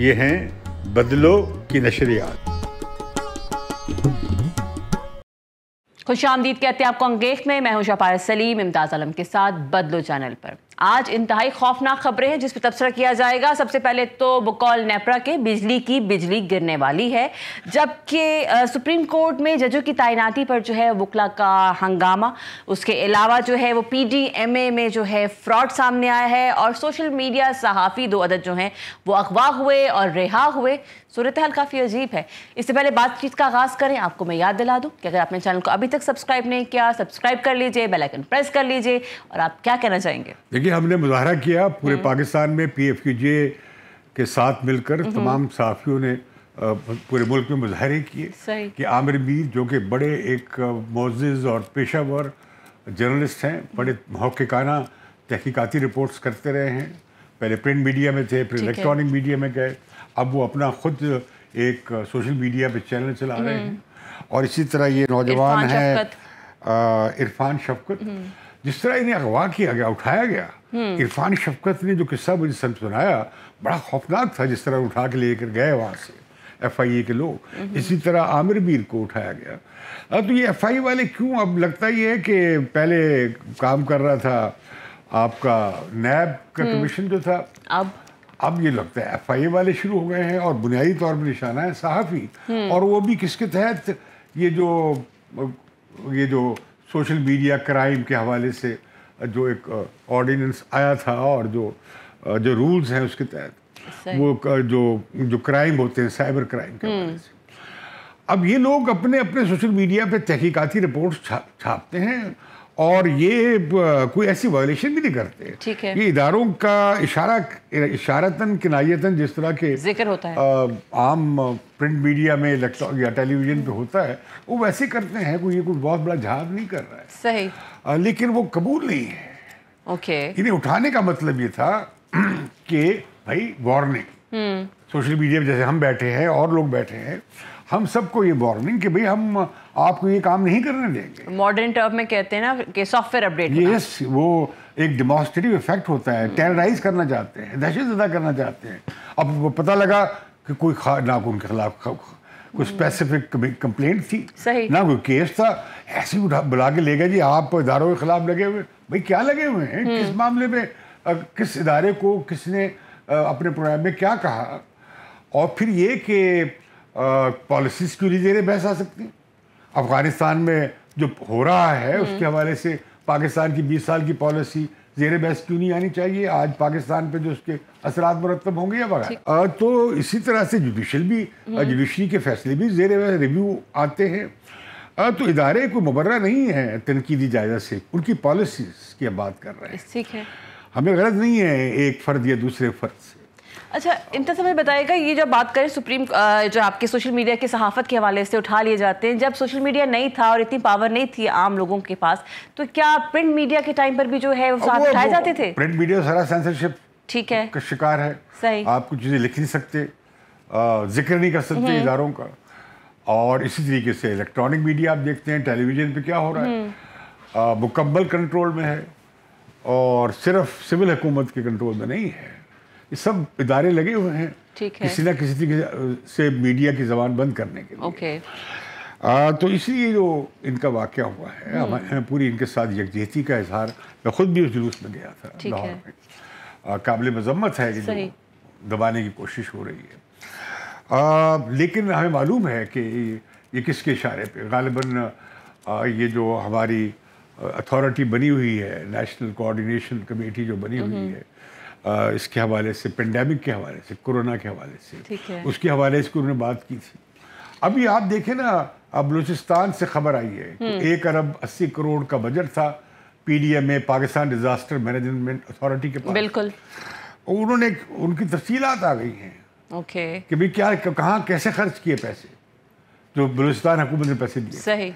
ये हैं बदलो की नशरियात खुश आमदीद कहते हैं आपको अंगेख में मैं हूं शापार सलीम इमताज़ आलम के साथ बदलो चैनल पर आज इंतहाई खौफनाक खबरें हैं जिस पर तबसरा किया जाएगा सबसे पहले तो बकौल नेपरा के बिजली की बिजली गिरने वाली है जबकि सुप्रीम कोर्ट में जजों की तैनाती पर जो है वकला का हंगामा उसके अलावा जो है वो पी डी एम ए में जो है फ्रॉड सामने आया है और सोशल मीडिया सहाफ़ी दो अदद जो हैं वो अगवा हुए और रिहा हुए सूरत हाल काफ़ी अजीब है इससे पहले बातचीत का आगाज़ करें आपको मैं याद दिला दूँ कि अगर आपने चैनल को अभी तक सब्सक्राइब नहीं किया सब्सक्राइब कर लीजिए बेलाइकन प्रेस कर लीजिए और आप क्या कहना चाहेंगे देखिए हमने मुजाहरा किया पूरे हम्म। पाकिस्तान में पी एफ के साथ मिलकर हम्म। तमाम सहाफ़ियों ने पूरे मुल्क में मुजाहरे किए कि आमिर मीर जो कि बड़े एक मोज़ और पेशावर जर्नलिस्ट हैं बड़े मौकाना तहकीकती रिपोर्ट्स करते रहे हैं पहले प्रिंट मीडिया में थे फिर इलेक्ट्रॉनिक मीडिया में गए अब वो अपना खुद एक सोशल मीडिया पे चैनल चला रहे हम्म। हैं और इसी तरह ये नौजवान है इरफान शफकत हम्म। जिस तरह इन्हें अगवा किया गया उठाया गया हम्म। इरफान शफकत ने जो किस्सा मुझे सुनाया बड़ा खौफनाक था जिस तरह उठा के लेकर गए वहाँ से एफ आई ए के लोग इसी तरह आमिर मीर को उठाया गया अब तो ये एफ आई वाले क्यों अब लगता ही है कि पहले काम कर रहा था आपका नैब का कमीशन जो था अब अब ये लगता है एफ वाले शुरू हो गए हैं और बुनियादी तौर पर निशाना है सहाफ़ी हम्म। और वो भी किसके तहत ये जो ये जो सोशल मीडिया क्राइम के हवाले से जो एक ऑर्डिनेंस uh, आया था और जो uh, जो रूल्स हैं उसके तहत वो जो जो क्राइम होते हैं साइबर क्राइम के हम्म। से अब ये लोग अपने अपने सोशल मीडिया पे तहकीकती रिपोर्ट्स छापते हैं और ये कोई ऐसी वायलेशन भी नहीं करते ठीक है ये इदारों का इशारा इशारतन किनायतन जिस तरह के जिक्र होता है आ, आम प्रिंट मीडिया में इलेक्ट्रॉन या टेलीविजन पे होता है वो वैसे करते हैं कोई ये कोई बहुत बड़ा जहाज नहीं कर रहा है सही आ, लेकिन वो कबूल नहीं है ओके इन्हें उठाने का मतलब ये था कि भाई वार्निंग हम्म। सोशल मीडिया में जैसे हम बैठे हैं और लोग बैठे हैं हम सबको ये वार्निंग कि भाई हम आपको ये काम नहीं करने देंगे मॉडर्न टर्म में कहते हैं ना कि सॉफ्टवेयर अपडेट यस वो एक डिमोस्ट्रेटिव इफेक्ट होता है टेरराइज करना चाहते हैं दहशत अदा करना चाहते हैं अब पता लगा कि कोई ना को उनके खिलाफ कोई स्पेसिफिक कंप्लेंट थी सही ना कोई केस था ऐसे बुला के ले गए जी आप इधारों के खिलाफ लगे हुए भाई क्या लगे हुए हैं हम्म। किस मामले में किस इदारे को किसने अपने प्रोग्राम में क्या कहा और फिर ये कि पॉलिसीज क्यों नहीं दे रहे बहस आ सकती अफगानिस्तान में जो हो रहा है हम्म। उसके हवाले से पाकिस्तान की 20 साल की पॉलिसी जेर बहस क्यों नहीं आनी चाहिए आज पाकिस्तान पे जो उसके असरा मुरतब होंगे या वगैरह तो इसी तरह से जुडिशल भी जुडिशरी हम्म। के फैसले भी जेर बहस रिव्यू आते हैं तो इदारे को मुबर्रा नहीं है तनकीदी जायजा से उनकी पॉलिसीज की बात कर रहे हैं ठीक है हमें गलत नहीं है एक फ़र्द या दूसरे फ़र्द से अच्छा इनका समय बताएगा ये जब बात करें सुप्रीम जो आपके सोशल मीडिया के सहाफत के हवाले से उठा लिए जाते हैं जब सोशल मीडिया नहीं था और इतनी पावर नहीं थी आम लोगों के पास तो क्या प्रिंट मीडिया के टाइम पर भी जो है वो साथ उठाए जाते थे प्रिंट मीडिया तो सारा सेंसरशिप ठीक है का शिकार है सही आप कुछ चीज़ें लिख नहीं सकते जिक्र नहीं कर सकते हम्म। इधारों का और इसी तरीके से इलेक्ट्रॉनिक मीडिया आप देखते हैं टेलीविज़न पे क्या हो रहा है हम्म। मुकम्मल कंट्रोल में है और सिर्फ सिविल हुकूमत के कंट्रोल में नहीं है ये सब इदारे लगे हुए हैं ठीक है किसी ना किसी तरीके से मीडिया की जबान बंद करने के लिए ओके आ, तो इसलिए जो इनका वाक्य हुआ है हम्म। पूरी इनके साथ यकजहती का इजहार मैं खुद भी उस जुलूस में गया था लाहौर में काबिल मजम्मत है कि दबाने की कोशिश हो रही है आ, लेकिन हमें मालूम है कि ये किसके इशारे पे गालिबा ये जो हमारी अथॉरिटी बनी हुई है नेशनल कोऑर्डिनेशन कमेटी जो बनी हुई हम्म। है इसके हवाले से पेंडेमिक के हवाले से कोरोना के हवाले से उसके हवाले से उन्होंने बात की थी अभी आप देखें ना अब बलूचिस्तान से खबर आई है कि हम्म। एक अरब अस्सी करोड़ का बजट था PDMA Pakistan disaster management authority के पास बिल्कुल उन्होंने उनकी तफसीलात आ गई हैं ओके कि भाई क्या कहाँ कैसे खर्च किए पैसे जो बलूचिस्तान हुकूमत ने पैसे दिए सही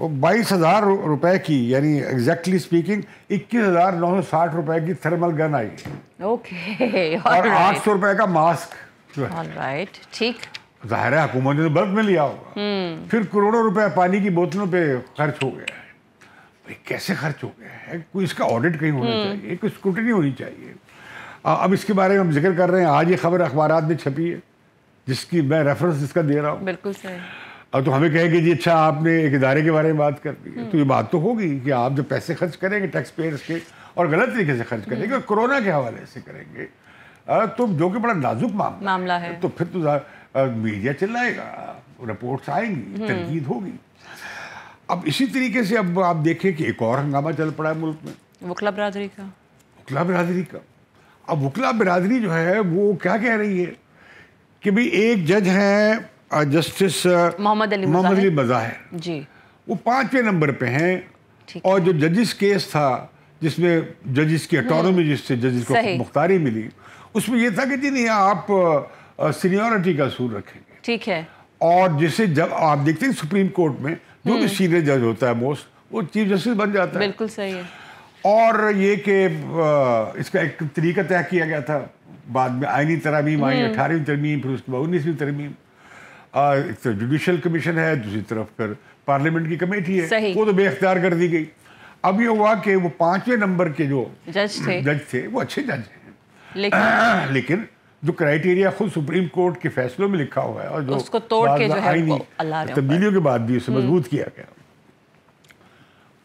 वो बाईस हज़ार रुपए की यानी एग्जैक्टली स्पीकिंग इक्कीस हज़ार नौ सौ साठ रुपए की थर्मल गन आई ओके okay, और आठ सौ रुपए का मास्क जो है राइट ठीक जाहिर है हुकूमत ने तो बल्ब में लिया होगा hmm. फिर करोड़ों रुपए पानी की बोतलों पे खर्च हो गया है भाई कैसे खर्च हो गया है कोई इसका ऑडिट कहीं होना hmm. चाहिए कोई स्क्रूटनी होनी चाहिए अब इसके बारे में हम जिक्र कर रहे हैं आज ये खबर अखबार में छपी है जिसकी मैं रेफरेंस इसका दे रहा हूँ बिल्कुल सही अब तो हमें कहेंगे जी अच्छा आपने एक इदारे के बारे में बात कर दी हम्म। तो ये बात तो होगी कि आप जब पैसे खर्च करेंगे टैक्स पेयर्स के और गलत तरीके से खर्च करेंगे हम्म। और कोरोना के हवाले से करेंगे तो जो कि बड़ा नाजुक मामला मामला है तो फिर तो मीडिया चिल्लाएगा रिपोर्ट्स आएंगी हम्म। तनकीद होगी अब इसी तरीके से अब आप देखें कि एक और हंगामा चल पड़ा है मुल्क में वकला बरदरी का वकला बरदरी का अब वकला बरदरी जो है वो क्या कह रही है कि भाई एक जज हैं जस्टिस मोहम्मद अली मोहम्मद मज़ाहिर जी वो पांचवें नंबर पे हैं और जो जजिस केस था जिसमें जजिस की अटोनोमी हम्म। जिससे जजिस को मुख्तारी मिली उसमें यह था कि जी नहीं आप सीनियरिटी का असूल रखेंगे ठीक है और जिसे जब आप देखते हैं सुप्रीम कोर्ट में जो भी हम्म। सीनियर जज होता है मोस्ट वो चीफ जस्टिस बन जाता है बिल्कुल सही है और ये कि इसका एक तरीका तय किया गया था बाद में आईनी तरमीम आई हम्म। अठारहवीं तरमीम फिर उसके बाद उन्नीसवीं तरमीम आ, एक तरफ तो जुडिशल कमीशन है दूसरी तरफ फिर पार्लियामेंट की कमेटी है वो तो बेअ्तियार कर दी गई अब ये हुआ कि वो पांचवें नंबर के जो जज थे जज थे वो अच्छे जज हैं लेकिन, लेकिन जो क्राइटेरिया खुद सुप्रीम कोर्ट के फैसलों में लिखा हुआ है और जो उसको तोड़ के जो है तब्दीलियों के बाद भी उसे मजबूत हम्म। किया गया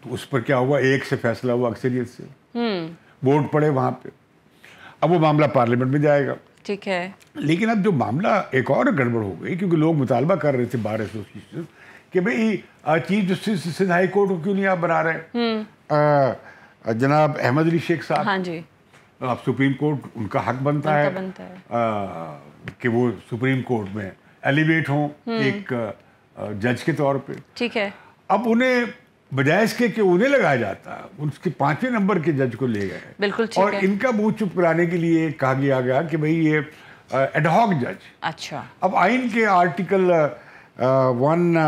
तो उस पर क्या हुआ एक से फैसला हुआ अक्सरियत से वोट हम्म। पड़े वहां पे अब वो मामला पार्लियामेंट में जाएगा ठीक है लेकिन अब जो मामला एक और गड़बड़ हो गई क्योंकि लोग मुतालबा कर रहे थे बार एसोसिएशन कि भाई chief justice Sindh high court को क्यों नहीं आप बना रहे हम्म। जनाब अहमद अली शेख साहब हाँ जी अब सुप्रीम कोर्ट उनका हक बनता है, बनता है। आ, कि वो सुप्रीम कोर्ट में एलिवेट हों हम्म। एक जज के तौर पे ठीक है अब उन्हें बजाय इसके कि उन्हें लगाया जाता उसके पांचवें नंबर के जज को ले गए बिल्कुल और है। इनका मुंह चुप कराने के लिए कहा गया गया कि भाई ये एडहॉक जज अच्छा अब आइन के article one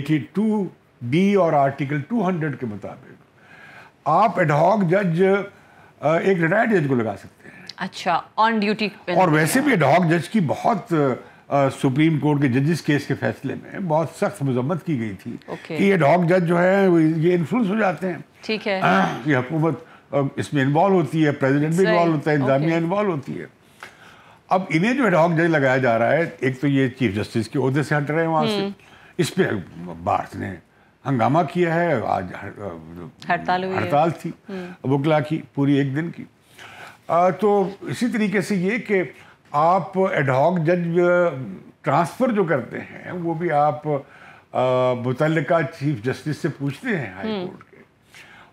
eighty two B और आर्टिकल टू हंड्रेड के मुताबिक आप एडहॉक जज एक रिटायर्ड जज को लगा सकते हैं अच्छा ऑन ड्यूटी और वैसे भी एडहॉक जज की बहुत सुप्रीम कोर्ट के जजिस केस के फैसले में बहुत सख्त मजम्मत की गई थी okay. कि ये डॉग जज जो है ये इन्फ्लुएंस हो जाते हैं ठीक है आ, ये हुकूमत इसमें इन्वॉल्व होती है प्रेसिडेंट भी इन्वॉल्व होता है इंतजामिया okay. इन्वॉल्व होती है अब इन्हें जो डॉग जज लगाया जा रहा है एक तो ये चीफ जस्टिस के अहदे से हट रहे हैं वहाँ से हम्म। इस पर भारत ने हंगामा किया है आज हड़ताल हड़ताल थी वकला हम्म। की पूरी एक दिन की तो इसी तरीके से ये कि आप एडहॉक जज ट्रांसफ़र uh, जो करते हैं वो भी आप मुतल चीफ जस्टिस से पूछते हैं हाई हम्म। कोर्ट के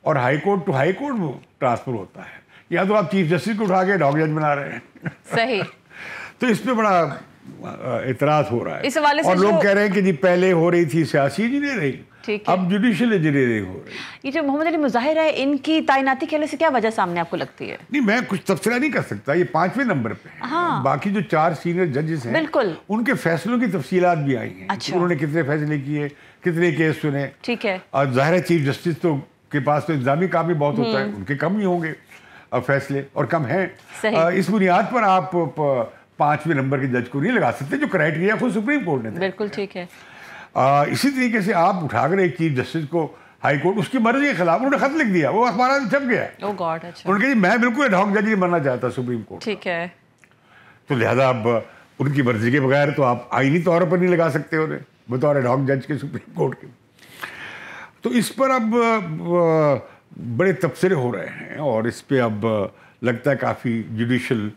और high court to high court transfer होता है या तो आप चीफ जस्टिस को उठा के एडहॉक जज बना रहे हैं सही तो इस पर बड़ा uh, इतराज़ हो रहा है इस वाले से और लोग कह रहे हैं कि जी पहले हो रही थी सियासी इंजीनियरिंग अब जुडिशियल इंजीनियरिंग हो रही ये जो मोहम्मद अली मुजाहिर है इनकी तैनाती खेलने से क्या वजह सामने आपको लगती है नहीं मैं कुछ तबसरा नहीं कर सकता ये पांचवें नंबर पे हाँ। बाकी जो चार सीनियर जजेस हैं बिल्कुल उनके फैसलों की तफसीलात भी आई हैं अच्छा। उन्होंने कितने फैसले किए कितने केस सुने ठीक है और ज़ाहिर चीफ जस्टिस तो के पास तो इंतजामी काम भी बहुत होता है हम्म। उनके कम ही होंगे फैसले और कम है इस बुनियाद पर आप पांचवें नंबर के जज को नहीं लगा सकते जो क्राइटेरिया खुद सुप्रीम कोर्ट ने बिल्कुल ठीक है इसी तरीके से आप उठाकर एक चीफ जस्टिस को हाई कोर्ट उसकी मर्जी के खिलाफ उन्होंने खत लिख दिया वो अखबार में छप गया oh God, अच्छा। उन्होंने कहा मैं बिल्कुल एडॉक जज नहीं बनना चाहता सुप्रीम कोर्ट ठीक है तो लिहाजा अब उनकी मर्जी के बगैर तो आप आईनी तौर पर नहीं लगा सकते उन्हें बतौर एडॉक जज के सुप्रीम कोर्ट के तो इस पर अब बड़े तबसरे हो रहे हैं और इस पर अब लगता है काफ़ी जुडिशल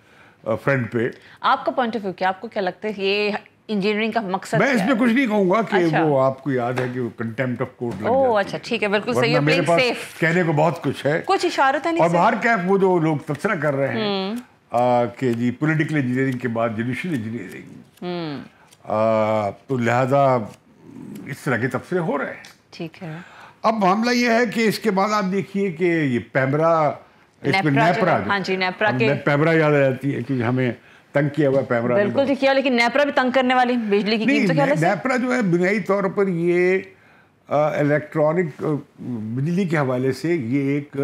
फ्रंट पे आपका पॉइंट ऑफ व्यू क्या आपको क्या लगता है ये इंजीनियरिंग का मकसद मैं इसमें कुछ नहीं कहूंगा कि अच्छा। वो आपको याद है कि वो कंटेम्प्ट ऑफ कोर्ट लग ओ, अच्छा ठीक है बिल्कुल सही है मेरे पास सेफ। कहने को बहुत कुछ है कुछ इशारा था नहीं और बाहर क्या वो जो लोग तबसरा कर रहे हैं हम्म। कि जी पोलिटिकल इंजीनियरिंग के बाद जुडिशल इंजीनियरिंग हम्म। तो लिहाजा इस तरह के तबसरे हो रहे हैं ठीक है अब मामला यह है कि इसके बाद आप देखिए कि ये पैमरा इसमें नेपरा, नेपरा, हाँ जी नेपरा के पैमरा याद आ जाती है कि हमें तंग किया हुआ पैमरा बिल्कुल ठीक किया लेकिन नेपरा भी तंग करने वाली बिजली की कीमत क्या नेपरा जो है बुनियादी तौर पर ये इलेक्ट्रॉनिक बिजली के हवाले से ये एक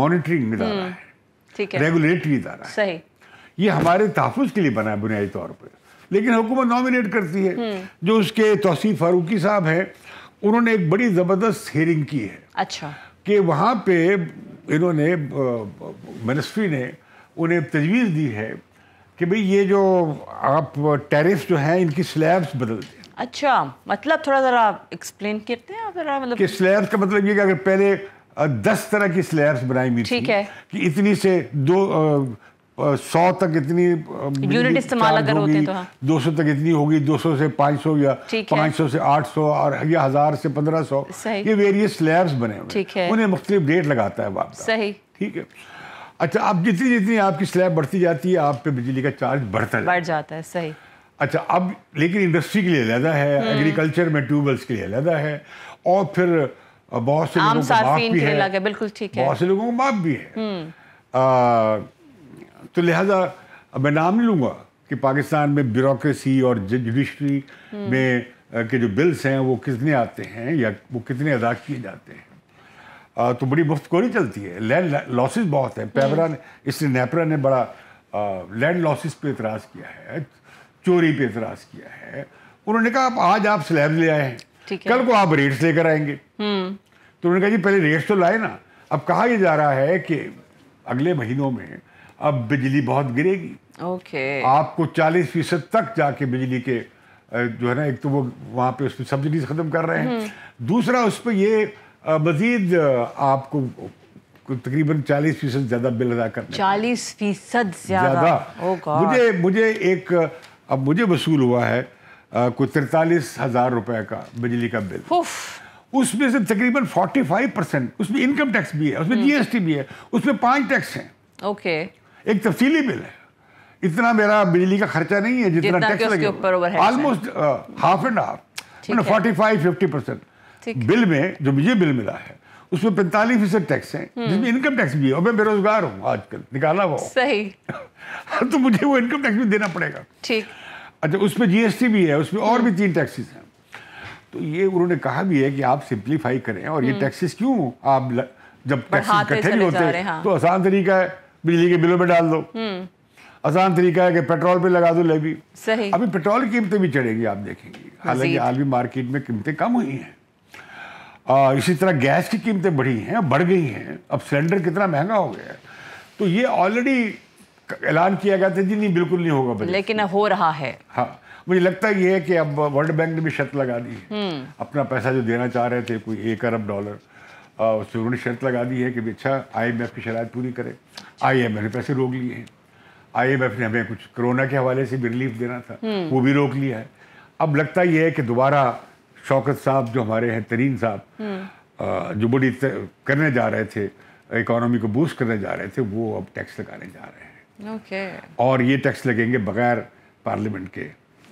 मॉनिटरिंग इदारा हम्म, है ठीक है रेगुलेटरी इदारा है सही ये हमारे तहफ़ के लिए बना है बुनियादी तौर पर लेकिन हुकूमत नॉमिनेट करती है हम्म। जो उसके तोसीफ़ फारूकी साहब हैं उन्होंने एक बड़ी ज़बरदस्त हेयरिंग की है अच्छा कि वहाँ पे इन्होंने मिनिस्ट्री ने उन्हें तजवीज़ दी है कि भाई ये जो आप टैरिफ जो हैं इनकी स्लैब्स बदल दें अच्छा मतलब थोड़ा ज़रा एक्सप्लेन करते हैं ज़रा मतलब कि स्लैब्स का मतलब ये कि अगर पहले दस तरह की स्लैब्स बनाई मिली ठीक है कि इतनी से दो सौ तक इतनी यूनिट इस्तेमाल अगर होते तो हाँ। दो सौ तक इतनी होगी दो सौ से पाँच सौ या पाँच सौ से आठ सौ और या हज़ार से पंद्रह सौ ये वेरियस स्लैब्स बने हुए उन्हें मुख्तलिफ डेट लगाता है बाप सही ठीक है अच्छा अब जितनी जितनी आपकी स्लैब बढ़ती जाती है आप पे बिजली का चार्ज बढ़ता बढ़ जाता है सही अच्छा अब लेकिन इंडस्ट्री के लिए अलहदा है हम्म। एग्रीकल्चर में ट्यूबवेल्स के लिए अलहदा है और फिर बहुत से लोगों को माफ भी है बिल्कुल ठीक है बहुत से लोगों को माफ भी है हम्म। तो लिहाजा मैं नाम नहीं लूंगा कि पाकिस्तान में ब्यूरोसी और जुडिशरी हम्म। में के जो बिल्स हैं वो कितने आते हैं या वो कितने अदा किए जाते हैं तो बड़ी मुफ्त मुफ्तखोरी चलती है लैंड लॉसेस बहुत है पैबरा ने इसलिए नेपरा ने बड़ा लैंड लॉसेस पे इतराज़ किया है चोरी पे इतराज़ किया है उन्होंने कहा आप आज आप स्लैब ले आए हैं कल को आप रेट्स लेकर आएंगे हम्म। तो उन्होंने कहा जी पहले रेट्स तो लाए ना अब कहा यह जा रहा है कि अगले महीनों में अब बिजली बहुत गिरेगी ओके आपको चालीस फीसद तक जाके बिजली के जो है ना एक तो वो वहाँ पे उसमें सब्सिडीज ख़त्म कर रहे हैं हम्म। दूसरा उस पर ये मजीद आपको तकरीबन चालीस फीसद ज़्यादा बिल अदा करना चालीस फीसद ज़्यादा oh मुझे मुझे एक अब मुझे वसूल हुआ है कोई तिरतालीस हज़ार रुपए का बिजली का बिल उसमें से तकरीबन फोर्टी फाइव परसेंट उसमें इनकम टैक्स भी है उसमें हम्म। जीएसटी भी है उसमें पांच टैक्स हैं ओके एक तफसीली बिल है इतना मेरा बिजली का खर्चा नहीं है जितना, जितना टैक्स लगे almost half and half forty five fifty percent bill में जो मुझे बिल मिला है उसमें पैंतालीस फीसद टैक्स है हम्म। जिसमें इनकम टैक्स भी है और मैं बेरोजगार हूँ आजकल निकाला हुआ सही हाँ, तो मुझे वो इनकम टैक्स भी देना पड़ेगा ठीक अच्छा उसमें जीएसटी भी है उसमें और भी हम्म। तीन टैक्सेस हैं तो ये उन्होंने कहा भी है कि आप सिंप्लीफाई करें और ये हम्म। टैक्सेस क्यों आप ल, जब टैक्सेस इकट्ठे नहीं होते हाँ। तो आसान तरीका है बिजली के बिलों में डाल दो आसान तरीका है कि पेट्रोल पे लगा दो लेवी अभी पेट्रोल की कीमतें भी चढ़ेगी आप देखेंगे हालांकि आलमी मार्केट में कीमतें कम हुई हैं आ, इसी तरह गैस की कीमतें बढ़ी हैं बढ़ गई हैं अब सिलेंडर कितना महंगा हो गया है तो ये ऑलरेडी ऐलान किया गया था जी नहीं बिल्कुल नहीं होगा बजट लेकिन हो रहा है हाँ मुझे लगता ये है कि अब वर्ल्ड बैंक ने भी शर्त लगा दी है हम्म। अपना पैसा जो देना चाह रहे थे कोई एक अरब डॉलर उससे उन्होंने शर्त लगा दी है कि अच्छा एफ की शराब पूरी करे एफ अच्छा। ने पैसे रोक लिए हैं आईएमएफ ने हमें कुछ कोरोना के हवाले से भी रिलीफ देना था हम्म। वो भी रोक लिया है अब लगता यह है कि दोबारा शौकत साहब जो हमारे हैं तरीन साहब हम्म। जो बड़ी करने जा रहे थे इकोनॉमी को बूस्ट करने जा रहे थे वो अब टैक्स लगाने जा रहे हैं ओके और ये टैक्स लगेंगे बगैर पार्लियामेंट के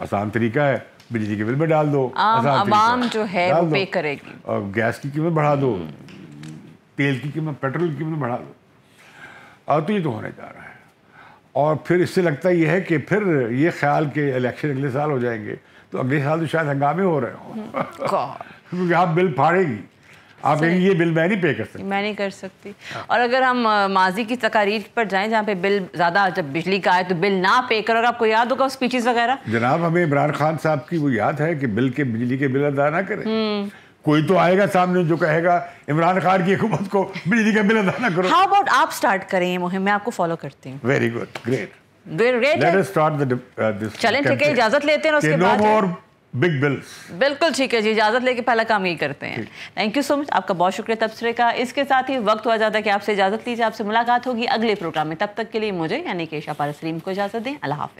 आसान तरीका है बिजली के बिल में डाल दो आम जो है वो पे करेगी और गैस की कीमत बढ़ा दो हम्म। तेल की कीमत पेट्रोल की कीमत बढ़ा दो और तो ये तो होने जा रहा है और फिर इससे लगता यह है कि फिर ये ख्याल के इलेक्शन अगले साल हो जाएंगे तो अगले साल तो शायद हंगामे हो रहे हो हम्म, क्योंकि आप बिल फाड़ेगी आप ये बिल मैं नहीं पे कर सकती मैं नहीं कर सकती हाँ। और अगर हम माजी की तकारीर पर जाएं जहाँ पे बिल ज़्यादा जब बिजली का आए तो बिल ना पे करो अगर आपको याद होगा स्पीचेस वगैरह जनाब हमें इमरान खान साहब की वो याद है कि बिल के बिजली के बिल अदा ना करें हम्म। कोई तो आएगा सामने जो कहेगा इमरान खान की हुकूमत को बिजली का बिल अदा ना करो हाउ अबाउट आप स्टार्ट करें ये मुहिम मैं आपको फॉलो करती हूँ वेरी गुड ग्रेट चलें uh, ठीक है इजाजत लेते हैं उसके बाद बिग बिल्स बिल्कुल ठीक है जी इजाजत लेके पहला काम यही करते हैं थैंक यू सो मच आपका बहुत शुक्रिया तबसरे का इसके साथ ही वक्त हुआ जाता है कि आपसे इजाजत लीजिए आपसे मुलाकात होगी अगले प्रोग्राम में तब तक के लिए मुझे यानी कि शाह को इजाजत दें अल्लाह